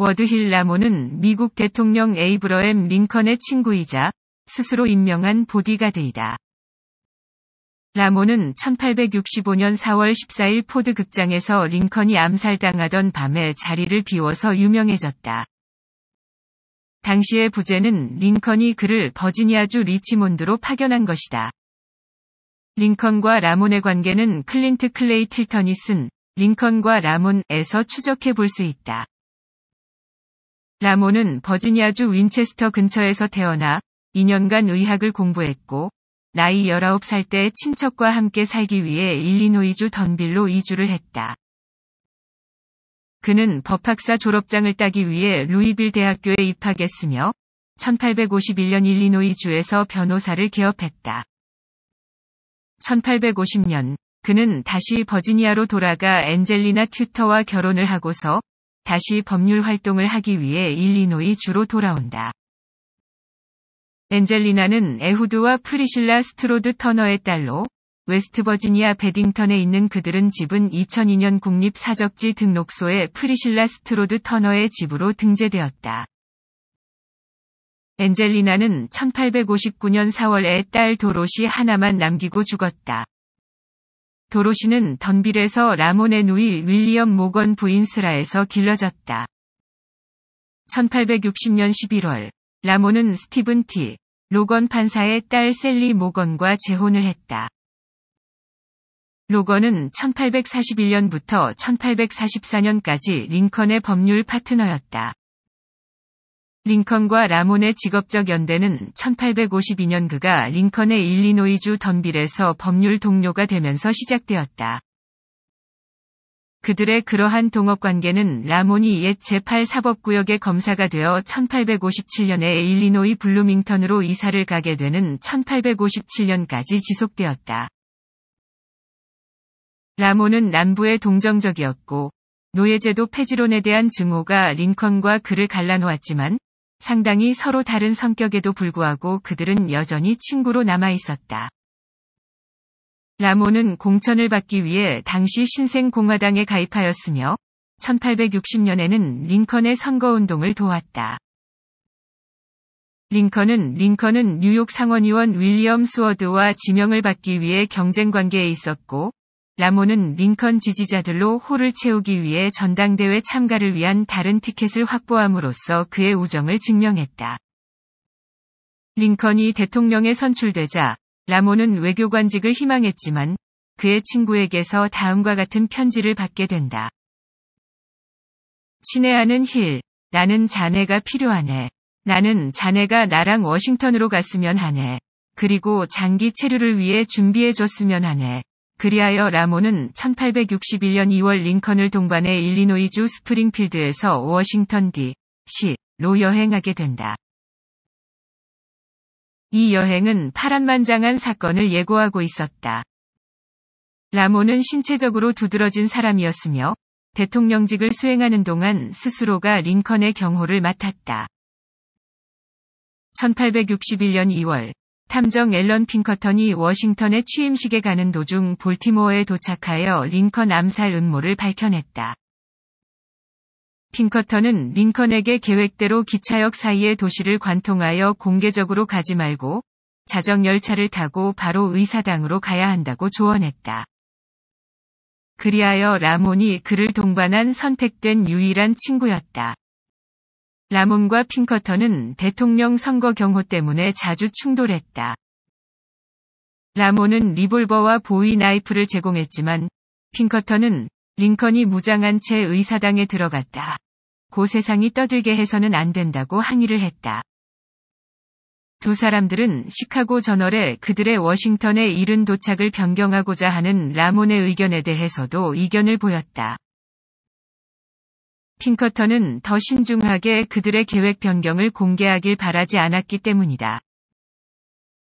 워드힐 라모는 미국 대통령 에이브러햄 링컨의 친구이자 스스로 임명한 보디가드이다. 라모는 1865년 4월 14일 포드 극장에서 링컨이 암살당하던 밤에 자리를 비워서 유명해졌다. 당시의 부재는 링컨이 그를 버지니아주 리치몬드로 파견한 것이다. 링컨과 라몬의 관계는 클린트 클레이 틸턴이 쓴 링컨과 라몬에서 추적해 볼 수 있다. 라모는 버지니아주 윈체스터 근처에서 태어나 2년간 의학을 공부했고 나이 19살 때 친척과 함께 살기 위해 일리노이주 던빌로 이주를 했다. 그는 법학사 졸업장을 따기 위해 루이빌 대학교에 입학했으며 1851년 일리노이주에서 변호사를 개업했다. 1850년 그는 다시 버지니아로 돌아가 엔젤리나 튜터와 결혼을 하고서 다시 법률 활동을 하기 위해 일리노이 주로 돌아온다. 엔젤리나는 에후드와 프리실라 스트로드 터너의 딸로 웨스트버지니아 베딩턴에 있는 그들은 집은 2002년 국립사적지 등록소에 프리실라 스트로드 터너의 집으로 등재되었다. 엔젤리나는 1859년 4월에 딸 도로시 하나만 남기고 죽었다. 도로시는 던빌에서 라몬의 누이 윌리엄 모건 부인스라에서 길러졌다. 1860년 11월, 라몬은 스티븐 티, 로건 판사의 딸 셀리 모건과 재혼을 했다. 로건은 1841년부터 1844년까지 링컨의 법률 파트너였다. 링컨과 라몬의 직업적 연대는 1852년 그가 링컨의 일리노이주 덤빌에서 법률 동료가 되면서 시작되었다. 그들의 그러한 동업 관계는 라몬이 옛 제8사법구역의 검사가 되어 1857년에 일리노이 블루밍턴으로 이사를 가게 되는 1857년까지 지속되었다. 라몬은 남부에 동정적이었고 노예제도 폐지론에 대한 증오가 링컨과 그를 갈라놓았지만 상당히 서로 다른 성격에도 불구하고 그들은 여전히 친구로 남아 있었다. 라모는 공천을 받기 위해 당시 신생공화당에 가입하였으며 1860년에는 링컨의 선거운동을 도왔다. 링컨은 링컨은 뉴욕 상원의원 윌리엄 스워드와 지명을 받기 위해 경쟁 관계에 있었고 라모는 링컨 지지자들로 홀을 채우기 위해 전당대회 참가를 위한 다른 티켓을 확보함으로써 그의 우정을 증명했다. 링컨이 대통령에 선출되자 라모는 외교관직을 희망했지만 그의 친구에게서 다음과 같은 편지를 받게 된다. 친애하는 힐, 나는 자네가 필요하네. 나는 자네가 나랑 워싱턴으로 갔으면 하네. 그리고 장기 체류를 위해 준비해줬으면 하네. 그리하여 라모는 1861년 2월 링컨을 동반해 일리노이주 스프링필드에서 워싱턴 D. C. 로 여행하게 된다. 이 여행은 파란만장한 사건을 예고하고 있었다. 라모는 신체적으로 두드러진 사람이었으며 대통령직을 수행하는 동안 스스로가 링컨의 경호를 맡았다. 1861년 2월 탐정 앨런 핑커턴이 워싱턴에 취임식에 가는 도중 볼티모어에 도착하여 링컨 암살 음모를 밝혀냈다. 핑커턴은 링컨에게 계획대로 기차역 사이의 도시를 관통하여 공개적으로 가지 말고 자정열차를 타고 바로 의사당으로 가야 한다고 조언했다. 그리하여 라몬이 그를 동반한 선택된 유일한 친구였다. 라몬과 핑커턴은 대통령 선거 경호 때문에 자주 충돌했다. 라몬은 리볼버와 보이 나이프를 제공했지만 핑커턴은 링컨이 무장한 채 의사당에 들어갔다. 고 그 세상이 떠들게 해서는 안 된다고 항의를 했다. 두 사람들은 시카고 저널에 그들의 워싱턴에 이른 도착을 변경하고자 하는 라몬의 의견에 대해서도 이견을 보였다. 핑커턴은 더 신중하게 그들의 계획 변경을 공개하길 바라지 않았기 때문이다.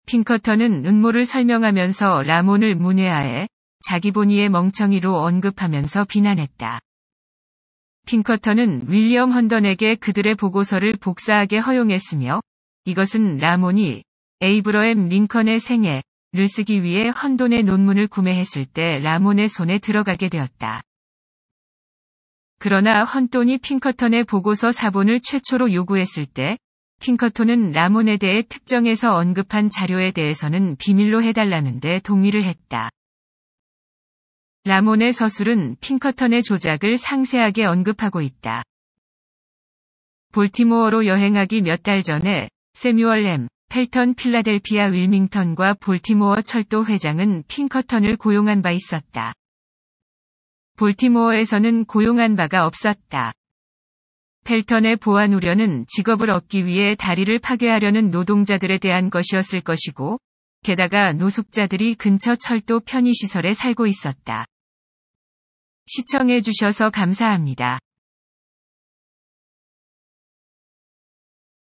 핑커턴은 음모를 설명하면서 라몬을 문외하에 자기 본의의 멍청이로 언급하면서 비난했다. 핑커턴은 윌리엄 헌던에게 그들의 보고서를 복사하게 허용했으며 이것은 라몬이 에이브러햄 링컨의 생애를 쓰기 위해 헌돈의 논문을 구매했을 때 라몬의 손에 들어가게 되었다. 그러나 헌돈이 핑커턴의 보고서 사본을 최초로 요구했을 때 핑커톤은 라몬에 대해 특정해서 언급한 자료에 대해서는 비밀로 해달라는데 동의를 했다. 라몬의 서술은 핑커턴의 조작을 상세하게 언급하고 있다. 볼티모어로 여행하기 몇 달 전에 세뮤얼 M. 펠턴 필라델피아 윌밍턴과 볼티모어 철도 회장은 핑커턴을 고용한 바 있었다. 볼티모어에서는 고용한 바가 없었다. 펠턴의 보안 우려는 직업을 얻기 위해 다리를 파괴하려는 노동자들에 대한 것이었을 것이고, 게다가 노숙자들이 근처 철도 편의시설에 살고 있었다. 시청해주셔서 감사합니다.